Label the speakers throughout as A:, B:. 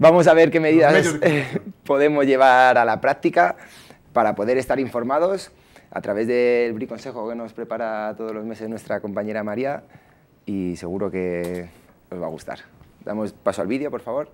A: Vamos a ver qué medidas podemos llevar a la práctica para poder estar informados a través del briconsejo que nos prepara todos los meses nuestra compañera María y seguro que os va a gustar. Damos paso al vídeo, por favor.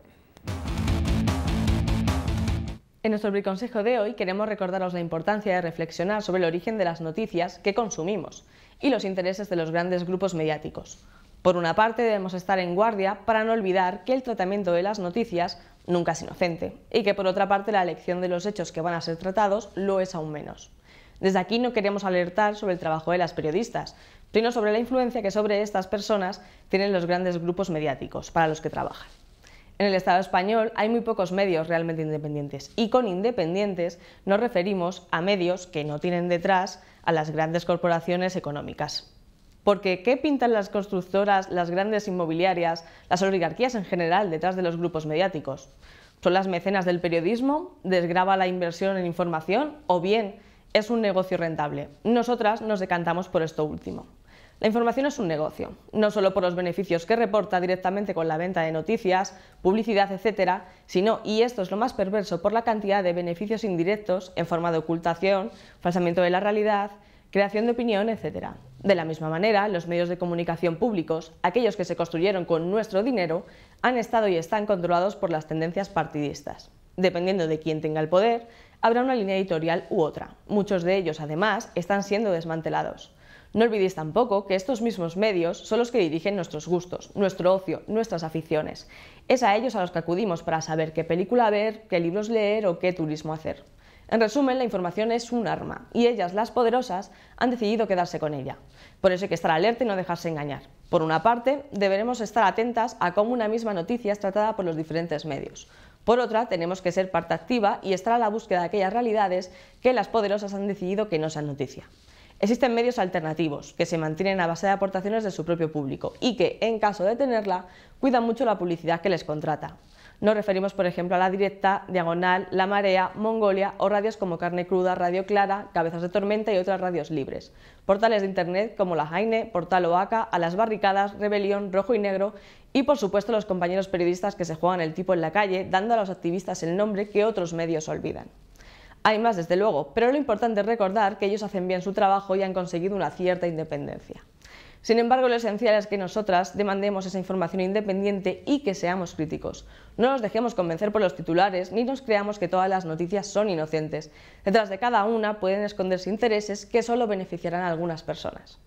A: En nuestro briconsejo de hoy queremos recordaros la importancia de reflexionar sobre el origen de las noticias que consumimos y los intereses de los grandes grupos mediáticos. Por una parte, debemos estar en guardia para no olvidar que el tratamiento de las noticias nunca es inocente y que por otra parte la elección de los hechos que van a ser tratados lo es aún menos. Desde aquí no queremos alertar sobre el trabajo de las periodistas, sino sobre la influencia que sobre estas personas tienen los grandes grupos mediáticos para los que trabajan. En el Estado español hay muy pocos medios realmente independientes y con independientes nos referimos a medios que no tienen detrás a las grandes corporaciones económicas. Porque ¿qué pintan las constructoras, las grandes inmobiliarias, las oligarquías en general detrás de los grupos mediáticos? ¿Son las mecenas del periodismo? desgraba la inversión en información? ¿O bien es un negocio rentable? Nosotras nos decantamos por esto último. La información es un negocio, no solo por los beneficios que reporta directamente con la venta de noticias, publicidad, etcétera, sino, y esto es lo más perverso, por la cantidad de beneficios indirectos en forma de ocultación, falsamiento de la realidad, creación de opinión, etc. De la misma manera, los medios de comunicación públicos, aquellos que se construyeron con nuestro dinero, han estado y están controlados por las tendencias partidistas. Dependiendo de quién tenga el poder, habrá una línea editorial u otra. Muchos de ellos, además, están siendo desmantelados. No olvidéis tampoco que estos mismos medios son los que dirigen nuestros gustos, nuestro ocio, nuestras aficiones. Es a ellos a los que acudimos para saber qué película ver, qué libros leer o qué turismo hacer. En resumen, la información es un arma y ellas, las poderosas, han decidido quedarse con ella. Por eso hay que estar alerta y no dejarse engañar. Por una parte, deberemos estar atentas a cómo una misma noticia es tratada por los diferentes medios. Por otra, tenemos que ser parte activa y estar a la búsqueda de aquellas realidades que las poderosas han decidido que no sean noticia. Existen medios alternativos que se mantienen a base de aportaciones de su propio público y que, en caso de tenerla, cuidan mucho la publicidad que les contrata. Nos referimos, por ejemplo, a La Directa, Diagonal, La Marea, Mongolia o radios como Carne Cruda, Radio Clara, Cabezas de Tormenta y otras radios libres. Portales de Internet como La Jaine, Portal Oaca, A las Barricadas, Rebelión, Rojo y Negro y, por supuesto, los compañeros periodistas que se juegan el tipo en la calle, dando a los activistas el nombre que otros medios olvidan. Hay más, desde luego, pero lo importante es recordar que ellos hacen bien su trabajo y han conseguido una cierta independencia. Sin embargo, lo esencial es que nosotras demandemos esa información independiente y que seamos críticos. No nos dejemos convencer por los titulares ni nos creamos que todas las noticias son inocentes. Detrás de cada una pueden esconderse intereses que solo beneficiarán a algunas personas.